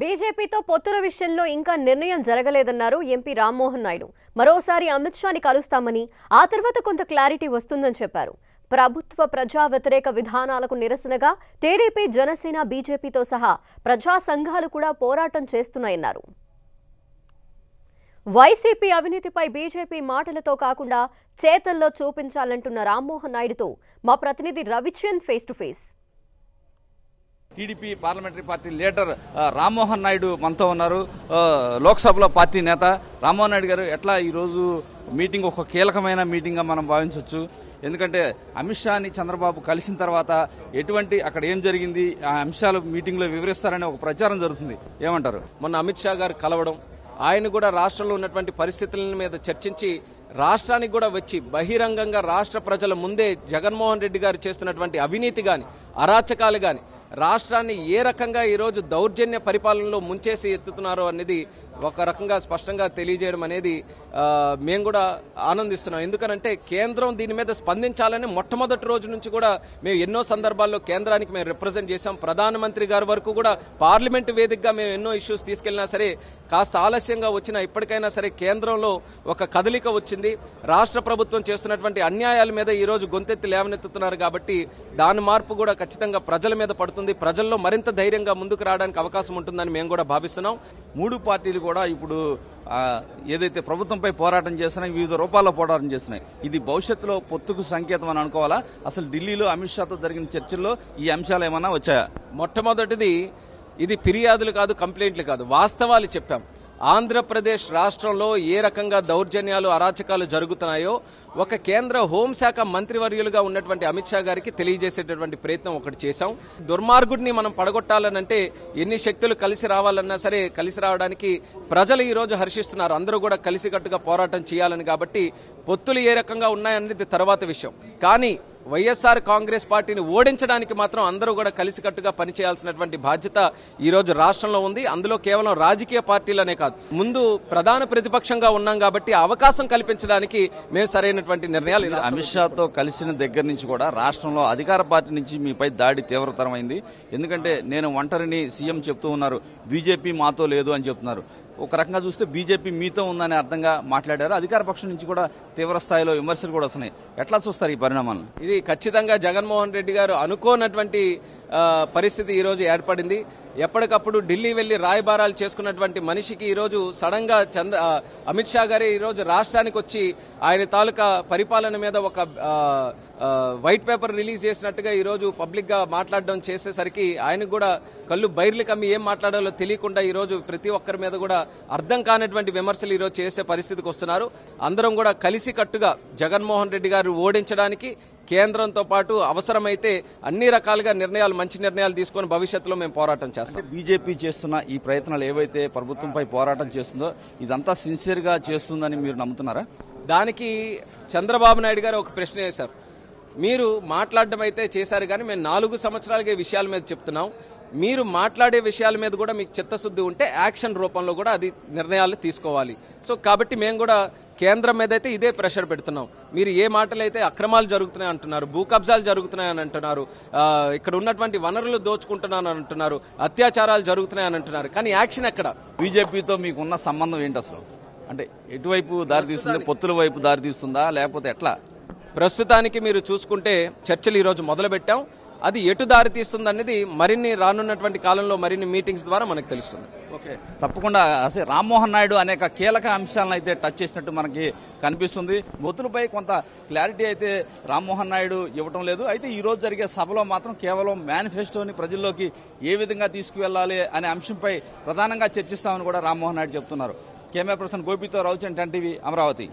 బీజేపీతో పొత్తుల విషయంలో ఇంకా నిర్ణయం జరగలేదన్నారు ఎంపీ రామ్మోహన్ నాయుడు మరోసారి అమిత్ షాని కలుస్తామని ఆ తర్వాత కొంత క్లారిటీ వస్తుందని చెప్పారు ప్రభుత్వ ప్రజా వ్యతిరేక విధానాలకు నిరసనగా టీడీపీ జనసేన బీజేపీతో సహా ప్రజా సంఘాలు కూడా పోరాటం చేస్తున్నాయన్నారు వైసీపీ అవినీతిపై బీజేపీ మాటలతో కాకుండా చేతల్లో చూపించాలంటున్న రామ్మోహన్ నాయుడుతో మా ప్రతినిధి Ravichand face to face TDP parliamentary party leader Rammohan Naidu మనతో ఉన్నారు లోక్సభలో పార్టీ నేత రామ్మోహన్ నాయుడు గారు ఎట్లా ఈరోజు మీటింగ్ ఒక కీలకమైన మీటింగ్గా మనం భావించవచ్చు ఎందుకంటే అమిత్ షాని చంద్రబాబు కలిసిన తర్వాత ఎటువంటి అక్కడ ఏం జరిగింది ఆ అంశాలు మీటింగ్లో వివరిస్తారనే ఒక ప్రచారం జరుగుతుంది ఏమంటారు మొన్న అమిత్ షా గారు కలవడం ఆయన కూడా రాష్ట్రంలో ఉన్నటువంటి పరిస్థితుల మీద చర్చించి రాష్ట్రానికి కూడా వచ్చి బహిరంగంగా రాష్ట్ర ప్రజల ముందే జగన్మోహన్ రెడ్డి గారు చేస్తున్నటువంటి అవినీతి కానీ అరాచకాలు కానీ రాష్ట్రాన్ని ఏ రకంగా ఈరోజు దౌర్జన్య పరిపాలనలో ముంచేసి ఎత్తుతున్నారో అనేది ఒక రకంగా స్పష్టంగా తెలియజేయడం అనేది మేము కూడా ఆనందిస్తున్నాం ఎందుకనంటే కేంద్రం దీని మీద స్పందించాలని మొట్టమొదటి రోజు నుంచి కూడా మేము ఎన్నో సందర్భాల్లో కేంద్రానికి మేము రిప్రజెంట్ చేశాం ప్రధానమంత్రి గారి వరకు కూడా పార్లమెంటు వేదికగా మేము ఎన్నో ఇష్యూస్ తీసుకెళ్లినా సరే కాస్త ఆలస్యంగా వచ్చినా ఇప్పటికైనా సరే కేంద్రంలో ఒక కదలిక వచ్చింది రాష్ట్ర ప్రభుత్వం చేస్తున్నటువంటి అన్యాయాల మీద ఈ రోజు గొంతెత్తి లేవనెత్తుతున్నారు కాబట్టి దాని మార్పు కూడా ఖచ్చితంగా ప్రజల మీద పడుతుంది ప్రజల్లో మరింత ధైర్యంగా ముందుకు రావడానికి అవకాశం ఉంటుందని మేము కూడా భావిస్తున్నాం మూడు పార్టీలు కూడా కూడా ఇప్పుడు ఏదైతే ప్రభుత్వంపై పోరాటం చేస్తున్నాయి వివిధ రూపాల్లో పోరాటం చేస్తున్నాయి ఇది భవిష్యత్తులో పొత్తుకు సంకేతం అని అనుకోవాలా అసలు ఢిల్లీలో అమిత్ షాతో జరిగిన చర్చల్లో ఈ అంశాలు ఏమన్నా వచ్చాయా మొట్టమొదటిది ఇది ఫిర్యాదులు కాదు కంప్లైంట్లు కాదు వాస్తవాలు చెప్పాం ఆంధ్రప్రదేశ్ రాష్ట్రంలో ఏ రకంగా దౌర్జన్యాలు అరాచకాలు జరుగుతున్నాయో ఒక కేంద్ర హోంశాఖ మంత్రివర్యులుగా ఉన్నటువంటి అమిత్ షా గారికి తెలియజేసేటటువంటి ప్రయత్నం ఒకటి చేశాం దుర్మార్గుడిని మనం పడగొట్టాలనంటే ఎన్ని శక్తులు కలిసి రావాలన్నా సరే కలిసి రావడానికి ప్రజలు ఈరోజు హర్షిస్తున్నారు అందరూ కూడా కలిసికట్టుగా పోరాటం చేయాలని కాబట్టి పొత్తులు ఏ రకంగా ఉన్నాయనేది తర్వాత విషయం కానీ వైఎస్ఆర్ కాంగ్రెస్ పార్టీని ఓడించడానికి మాత్రం అందరూ కూడా కలిసికట్టుగా పనిచేయాల్సినటువంటి బాధ్యత ఈరోజు రాష్ట్రంలో ఉంది అందులో కేవలం రాజకీయ పార్టీలనే కాదు ముందు ప్రధాన ప్రతిపక్షంగా ఉన్నాం కాబట్టి అవకాశం కల్పించడానికి మేము సరైనటువంటి నిర్ణయాలు అమిత్ షాతో కలిసిన దగ్గర నుంచి కూడా రాష్ట్రంలో అధికార పార్టీ నుంచి మీపై దాడి తీవ్రతరమైంది ఎందుకంటే నేను ఒంటరిని సీఎం చెప్తూ ఉన్నారు బీజేపీ మాతో లేదు అని చెప్తున్నారు ఒక రకంగా చూస్తే బీజేపీ మీతో ఉందని అర్థంగా మాట్లాడారు అధికార పక్షం నుంచి కూడా తీవ్ర స్థాయిలో విమర్శలు కూడా వస్తున్నాయి ఎట్లా చూస్తారు ఈ పరిణామాలను ఇది ఖచ్చితంగా జగన్మోహన్ రెడ్డి గారు అనుకోనటువంటి పరిస్థితి ఈరోజు ఏర్పడింది ఎప్పటికప్పుడు ఢిల్లీ వెళ్లి రాయబారాలు చేసుకున్నటువంటి మనిషికి ఈరోజు సడన్ గా చంద్ర అమిత్ షా గారే ఈరోజు రాష్ట్రానికి వచ్చి ఆయన తాలూకా పరిపాలన మీద ఒక వైట్ పేపర్ రిలీజ్ చేసినట్టుగా ఈరోజు పబ్లిక్ గా మాట్లాడడం చేసేసరికి ఆయనకు కూడా కళ్ళు బైర్లు కమ్మి ఏం మాట్లాడాలో తెలియకుండా ఈరోజు ప్రతి ఒక్కరి మీద కూడా అర్థం కానటువంటి విమర్శలు ఈరోజు చేసే పరిస్థితికి వస్తున్నారు అందరం కూడా కలిసికట్టుగా జగన్మోహన్ రెడ్డి గారు ఓడించడానికి కేంద్రంతో పాటు అవసరమైతే అన్ని రకాలుగా నిర్ణయాలు మంచి నిర్ణయాలు తీసుకొని భవిష్యత్తులో మేము పోరాటం చేస్తాం బీజేపీ చేస్తున్న ఈ ప్రయత్నాలు ఏవైతే ప్రభుత్వంపై పోరాటం చేస్తుందో ఇదంతా సిన్సియర్గా చేస్తుందని మీరు నమ్ముతున్నారా దానికి చంద్రబాబు నాయుడు గారు ఒక ప్రశ్న వేశారు మీరు మాట్లాడడం అయితే చేశారు కానీ మేము నాలుగు సంవత్సరాలుగా విషయాల మీద చెప్తున్నాం మీరు మాట్లాడే విషయాల మీద కూడా మీకు చిత్తశుద్ధి ఉంటే యాక్షన్ రూపంలో కూడా అది నిర్ణయాలు తీసుకోవాలి సో కాబట్టి మేము కూడా కేంద్రం మీద అయితే ఇదే ప్రెషర్ పెడుతున్నాం మీరు ఏ మాటలు అయితే అక్రమాలు జరుగుతున్నాయి అంటున్నారు భూ కబ్జాలు జరుగుతున్నాయని అంటున్నారు ఇక్కడ ఉన్నటువంటి వనరులు దోచుకుంటున్నాను అంటున్నారు అత్యాచారాలు జరుగుతున్నాయని అంటున్నారు కానీ యాక్షన్ ఎక్కడ బీజేపీతో మీకున్న సంబంధం ఏంటి అసలు అంటే ఎటువైపు దారి తీస్తుంది పొత్తుల వైపు దారి తీస్తుందా లేకపోతే ఎట్లా ప్రస్తుతానికి మీరు చూసుకుంటే చర్చలు ఈరోజు మొదలుపెట్టాం అది ఎటు దారి తీస్తుంది అనేది మరిన్ని రానున్నటువంటి కాలంలో మరిన్ని మీటింగ్స్ ద్వారా మనకు తెలుస్తుంది ఓకే తప్పకుండా అసలు రామ్మోహన్ నాయుడు అనేక కీలక అంశాలను అయితే టచ్ చేసినట్టు మనకి కనిపిస్తుంది మొదలుపై కొంత క్లారిటీ అయితే రామ్మోహన్ నాయుడు ఇవ్వటం లేదు అయితే ఈరోజు జరిగే సభలో మాత్రం కేవలం మేనిఫెస్టోని ప్రజల్లోకి ఏ విధంగా తీసుకువెళ్ళాలి అనే అంశంపై ప్రధానంగా చర్చిస్తామని కూడా రామ్మోహన్ నాయుడు చెప్తున్నారు కెమెరా పర్సన్ గోపితో రావుచండి టీవీ అమరావతి